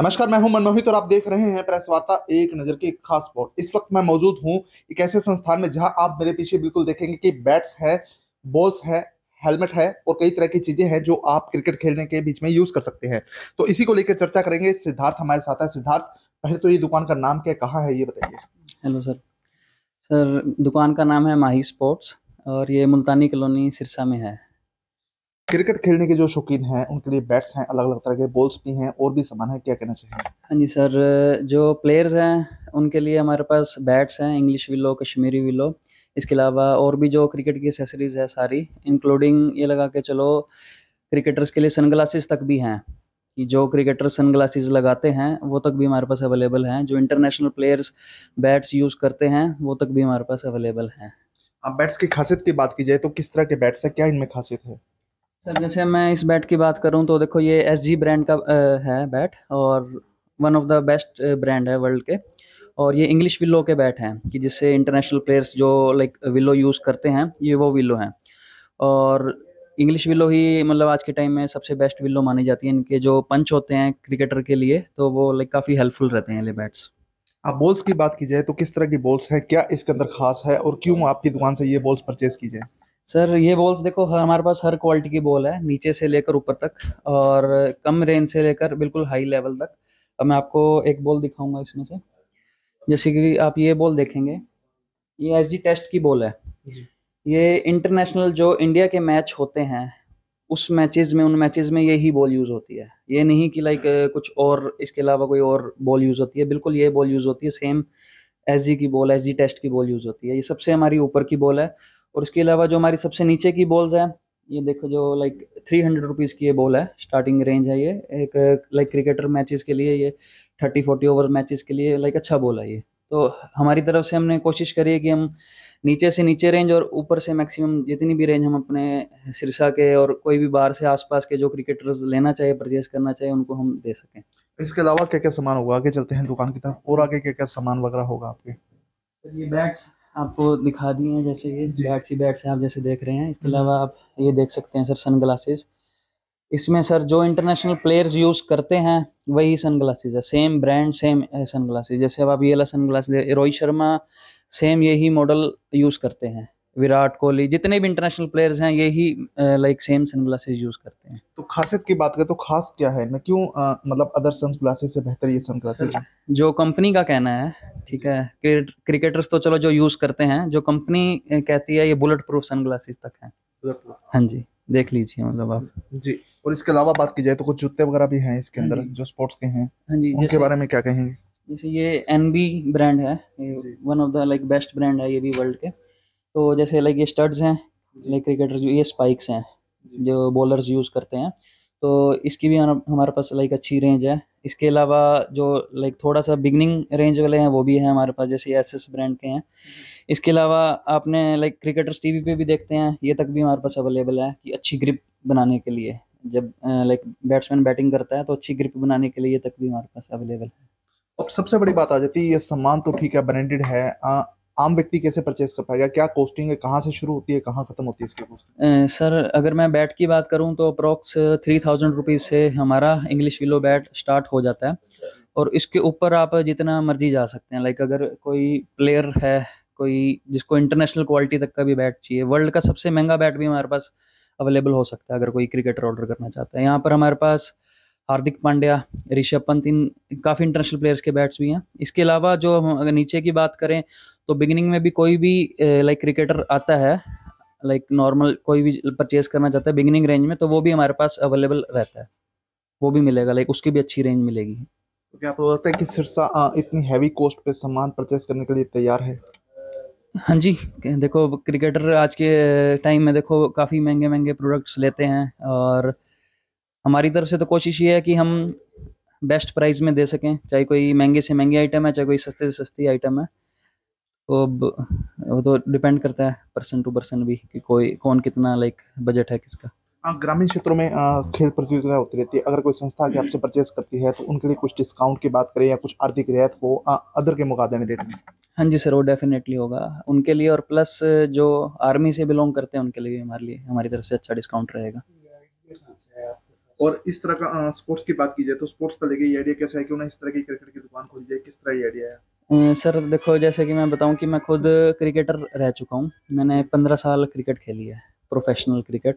नमस्कार मैं हूं मनमोहित और आप देख रहे हैं प्रेस वार्ता एक नजर की एक खास स्पॉट इस वक्त मैं मौजूद हूं एक ऐसे संस्थान में जहां आप मेरे पीछे बिल्कुल देखेंगे कि बैट्स है बॉल्स है हेलमेट है और कई तरह की चीजें हैं जो आप क्रिकेट खेलने के बीच में यूज कर सकते हैं तो इसी को लेकर चर्चा करेंगे सिद्धार्थ हमारे साथ है सिद्धार्थ पहले तो ये दुकान का नाम क्या कहाँ है ये बताइए हेलो सर सर दुकान का नाम है माही स्पोर्ट्स और ये मुल्तानी कॉलोनी सिरसा में है क्रिकेट खेलने के जो शौकीन हैं उनके लिए बैट्स हैं अलग अलग तरह के बॉल्स भी हैं और भी सामान है क्या कहना चाहिए हाँ जी सर जो प्लेयर्स हैं उनके लिए हमारे पास बैट्स हैं इंग्लिश विलो कश्मीरी विलो इसके अलावा और भी जो क्रिकेट की एसेसरीज है सारी इंक्लूडिंग ये लगा के चलो क्रिकेटर्स के लिए सनग्लासेस तक भी हैं कि जो क्रिकेटर सनग्लासेस लगाते हैं वो तक भी हमारे पास अवेलेबल हैं जो इंटरनेशनल प्लेयर्स बैट्स यूज़ करते हैं वो तक भी हमारे पास अवेलेबल हैं अब बैट्स की खासियत की बात की जाए तो किस तरह के बैट्स हैं क्या इनमें खासियत है सर जैसे मैं इस बैट की बात करूं तो देखो ये एस जी ब्रांड का है बैट और one of the best brand है वर्ल्ड के और ये इंग्लिश विलो के बैट हैं कि जिससे इंटरनेशनल प्लेयर्स जो लाइक विलो यूज़ करते हैं ये वो विलो हैं और इंग्लिश विलो ही मतलब आज के टाइम में सबसे बेस्ट विलो मानी जाती है इनके जो पंच होते हैं क्रिकेटर के लिए तो वो लाइक काफ़ी हेल्पफुल रहते हैं ये बैट्स अब बॉल्स की बात की जाए तो किस तरह की बॉल्स हैं क्या इसके अंदर खास है और क्यों आपकी दुकान से ये बॉल्स परचेज की जाए सर ये बॉल्स देखो हर हमारे पास हर क्वालिटी की बॉल है नीचे से लेकर ऊपर तक और कम रेंज से लेकर बिल्कुल हाई लेवल तक अब मैं आपको एक बॉल दिखाऊंगा इसमें से जैसे कि आप ये बॉल देखेंगे ये एस टेस्ट की बॉल है ये इंटरनेशनल जो इंडिया के मैच होते हैं उस मैचेस में उन मैचेस में यही बॉल यूज़ होती है ये नहीं कि लाइक कुछ और इसके अलावा कोई और बॉल यूज़ होती है बिल्कुल ये बॉल यूज़ होती है सेम एस की बॉल एस टेस्ट की बॉल यूज़ होती है ये सबसे हमारी ऊपर की बॉल है और उसके अलावा जो हमारी सबसे नीचे की बॉल्स हैं ये देखो जो लाइक थ्री हंड्रेड रुपीज़ की ये बॉल है स्टार्टिंग रेंज है ये एक लाइक क्रिकेटर मैचेस के लिए ये थर्टी फोर्टी ओवर मैचेस के लिए लाइक अच्छा बॉल है ये तो हमारी तरफ से हमने कोशिश करी है कि हम नीचे से नीचे रेंज और ऊपर से मैक्सिमम जितनी भी रेंज हम अपने सिरसा के और कोई भी बाहर से आसपास के जो क्रिकेटर्स लेना चाहिए परचेज करना चाहिए उनको हम दे सकें इसके अलावा क्या क्या सामान होगा आगे चलते हैं दुकान की तरफ और आगे क्या क्या सामान वगैरह होगा आपके ये बैग्स आपको दिखा दिए हैं जैसे ये बैट्स ही बैट्स हैं आप जैसे देख रहे हैं इसके अलावा आप ये देख सकते हैं सर सन ग्लासेस इसमें सर जो इंटरनेशनल प्लेयर्स यूज़ करते हैं वही सन ग्लासेज है same brand same sunglasses जैसे अब आप ये वाला sunglasses Rohit Sharma same यही मॉडल यूज़ करते हैं विराट कोहली जितने भी इंटरनेशनल प्लेयर्स हैं यही like same sunglasses use करते हैं तो खासियत की बात करें तो खास क्या है ना क्यों आ, मतलब अदर सन ग्लासेज से बेहतर ये सन ग्लासेज जो कंपनी का कहना है ठीक है क्रिकेटर्स तो चलो जो यूज करते हैं जो कंपनी कहती है ये बुलेट प्रूफ सनग्लासेस तक है हाँ जी देख लीजिए मतलब आप जी और इसके अलावा बात की जाए तो कुछ जूते वगैरह भी हैं इसके हाँ अंदर जो स्पोर्ट्स के हैं हाँ जी उनके बारे में क्या कहेंगे जैसे ये एन बी ब्रांड है one of the like best brand है ये भी वर्ल्ड के तो जैसे लाइक ये स्टड्स हैं लाइक क्रिकेटर्स ये स्पाइक्स हैं जो बॉलर्स यूज करते हैं तो इसकी भी हमारे पास लाइक अच्छी रेंज है इसके अलावा जो लाइक थोड़ा सा बिगनिंग रेंज वाले हैं वो भी हैं हमारे पास जैसे एस एस ब्रांड के हैं हम्म। इसके अलावा आपने लाइक क्रिकेटर्स टीवी पे भी देखते हैं ये तक भी हमारे पास अवेलेबल है कि अच्छी ग्रिप बनाने के लिए जब लाइक बैट्समैन बैटिंग करता है तो अच्छी ग्रिप बनाने के लिए ये तक भी हमारे पास अवेलेबल है अब सबसे बड़ी बात आ जाती है ये सामान तो ठीक है ब्रांडेड है आम व्यक्ति कैसे परचेज कर पाएगा क्या कॉस्टिंग है कहाँ से शुरू होती है कहाँ खत्म होती है इसकी कॉस्टिंग सर अगर मैं बैट की बात करूँ तो अप्रोक्स थ्री थाउजेंड रुपीज़ से हमारा इंग्लिश विलो बैट स्टार्ट हो जाता है और इसके ऊपर आप जितना मर्जी जा सकते हैं लाइक अगर कोई प्लेयर है कोई जिसको इंटरनेशनल क्वालिटी तक का भी बैट चाहिए वर्ल्ड का सबसे महंगा बैट भी हमारे पास अवेलेबल हो सकता है अगर कोई क्रिकेटर ऑर्डर करना चाहता है यहाँ पर हमारे पास हार्दिक पांड्या ऋषभ पंत इन काफ़ी इंटरनेशनल प्लेयर्स के बैट्स भी हैं इसके अलावा जो हम अगर नीचे की बात करें तो बिगिनिंग में भी कोई भी लाइक क्रिकेटर आता है लाइक नॉर्मल कोई भी परचेज करना चाहता है बिगिनिंग रेंज में तो वो भी हमारे पास अवेलेबल रहता है वो भी मिलेगा लाइक उसकी भी अच्छी रेंज मिलेगी तो क्या आपको लगता है कि सिरसा इतनी हैवी कॉस्ट पे सामान परचेज करने के लिए तैयार है हाँ जी देखो क्रिकेटर आज के टाइम में देखो काफ़ी महंगे महंगे प्रोडक्ट्स लेते हैं और हमारी तरफ से तो कोशिश ये है कि हम बेस्ट प्राइस में दे सकें चाहे कोई महंगे से महंगी आइटम है चाहे कोई सस्ते से सस्ती आइटम है तो अब वो तो डिपेंड करता है पर्सन टू पर्सन भी कि कोई कौन कितना लाइक बजट है किसका हाँ, ग्रामीण क्षेत्रों में खेल प्रतियोगिता होती रहती है अगर कोई संस्था की आपसे परचेज हम्म। करती है तो उनके लिए कुछ डिस्काउंट की बात करें या कुछ आर्थिक रियायत हो अदर के मुकाबले में रेट में हाँ जी सर वो डेफिनेटली होगा उनके लिए और प्लस जो आर्मी से बिलोंग करते हैं उनके लिए भी हमारे लिए हमारी तरफ से अच्छा डिस्काउंट रहेगा और इस तरह का स्पोर्ट्स की बात की जाए तो स्पोर्ट्स पर लेके ये आइडिया कैसा है कि उन्हें इस तरह की क्रिकेट की दुकान खोली जाए किस तरह ये आइडिया है सर देखो जैसे कि मैं बताऊं कि मैं खुद क्रिकेटर रह चुका हूं मैंने पंद्रह साल क्रिकेट खेली है प्रोफेशनल क्रिकेट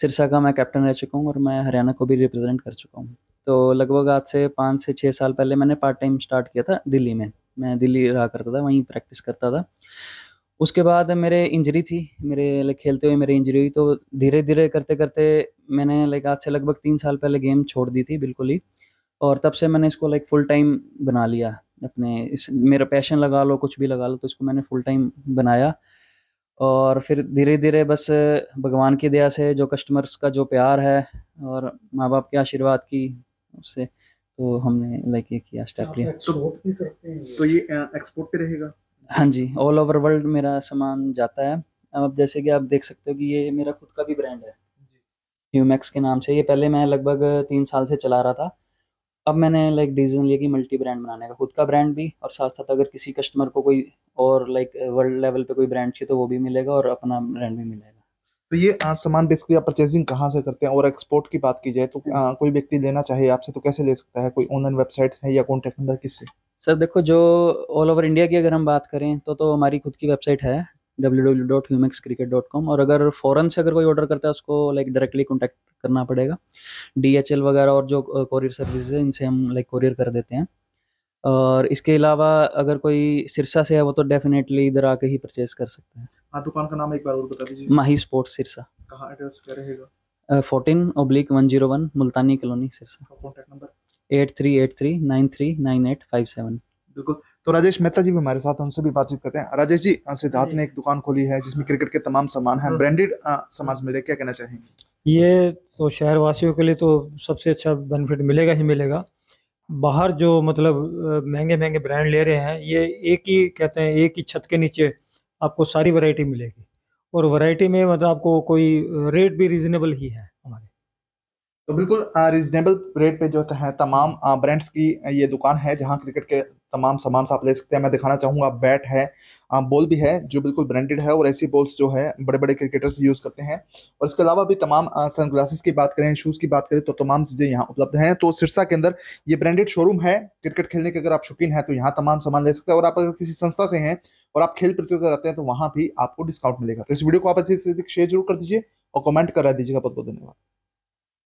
सिरसा का मैं कैप्टन रह चुका हूं और मैं हरियाणा को भी रिप्रेजेंट कर चुका हूं तो लगभग आज से पाँच से छः साल पहले मैंने पार्ट टाइम स्टार्ट किया था दिल्ली में मैं दिल्ली रहा करता था वहीं प्रैक्टिस करता था उसके बाद मेरे इंजरी थी मेरे लाइक खेलते हुए मेरी इंजरी हुई तो धीरे धीरे करते करते मैंने लाइक आज से लगभग तीन साल पहले गेम छोड़ दी थी बिल्कुल ही और तब से मैंने इसको लाइक फुल टाइम बना लिया अपने इस मेरा पैशन लगा लो कुछ भी लगा लो तो इसको मैंने फुल टाइम बनाया और फिर धीरे धीरे बस भगवान की दया से जो कस्टमर्स का जो प्यार है और माँ बाप के आशीर्वाद की उससे तो हमने लाइक ये किया स्टेप लिया तो, ये एक्सपोर्ट पे रहेगा हाँ जी ऑल ओवर वर्ल्ड मेरा सामान जाता है अब जैसे कि आप देख सकते हो कि ये मेरा खुद का भी ब्रांड है ह्यूमैक्स के नाम से ये पहले मैं लगभग तीन साल से चला रहा था अब मैंने लाइक डिसीजन लिया कि मल्टी ब्रांड बनाने का खुद का ब्रांड भी और साथ साथ अगर किसी कस्टमर को कोई और लाइक वर्ल्ड लेवल पे कोई ब्रांड चाहिए तो वो भी मिलेगा और अपना ब्रांड भी मिलेगा तो ये सामान बेसिकली आप परचेजिंग कहाँ से करते हैं और एक्सपोर्ट की बात की जाए तो आ, हम्म। कोई व्यक्ति लेना चाहे आपसे तो कैसे ले सकता है कोई ऑनलाइन वेबसाइट्स हैं या कॉन्टैक्ट नंबर किससे सर देखो जो ऑल ओवर इंडिया की अगर हम बात करें तो तो हमारी खुद की वेबसाइट है www.humexcricket.com और अगर फॉरन से अगर कोई ऑर्डर करता है उसको लाइक डायरेक्टली कॉन्टैक्ट करना पड़ेगा डी वगैरह और जो कॉरियर सर्विस है इनसे हम लाइक कॉरियर कर देते हैं और इसके अलावा अगर कोई सिरसा से है वो तो डेफिनेटली इधर आके ही परचेज कर सकते हैं हाँ दुकान का नाम एक बार और बता दीजिए माही स्पोर्ट्स सिरसा कहाँ एड्रेस रहेगा fourteen oblique one zero one Multani colony Sirsa contact number eight three eight three nine three nine eight five seven बिल्कुल तो राजेश मेहता जी भी हमारे साथ उनसे भी बातचीत करते हैं राजेश जी सिद्धार्थ ने एक दुकान खोली है जिसमें क्रिकेट के तमाम सामान है हाँ। ब्रांडेड सामान मिले क्या कहना चाहेंगे ये तो शहर वासियों के लिए तो सबसे अच्छा बेनिफिट मिलेगा ही मिलेगा बाहर जो मतलब महंगे महंगे ब्रांड ले रहे हैं ये एक ही कहते हैं एक ही छत के नीचे आपको सारी वैरायटी मिलेगी और वैरायटी में मतलब आपको कोई रेट भी रीजनेबल ही है हमारे तो बिल्कुल रीजनेबल रेट पे जो है तमाम ब्रांड्स की ये दुकान है जहाँ क्रिकेट के तमाम सामान आप ले सकते हैं मैं दिखाना चाहूँगा बैट है बॉल भी है जो बिल्कुल ब्रांडेड है और ऐसी बॉल्स जो है बड़े बड़े क्रिकेटर्स यूज़ करते हैं और इसके अलावा भी तमाम सनग्लासेस की बात करें शूज़ की बात करें तो तमाम चीज़ें यहाँ उपलब्ध हैं तो सिरसा के अंदर ये ब्रांडेड शोरूम है क्रिकेट खेलने के अगर आप शौकीन हैं तो यहाँ तमाम सामान ले सकते हैं और आप अगर किसी संस्था से हैं और आप खेल प्रतियोगिता करते हैं तो वहाँ भी आपको डिस्काउंट मिलेगा तो इस वीडियो को आप अच्छे से अधिक शेयर जरूर कर दीजिए और कमेंट करा दीजिएगा बहुत बहुत धन्यवाद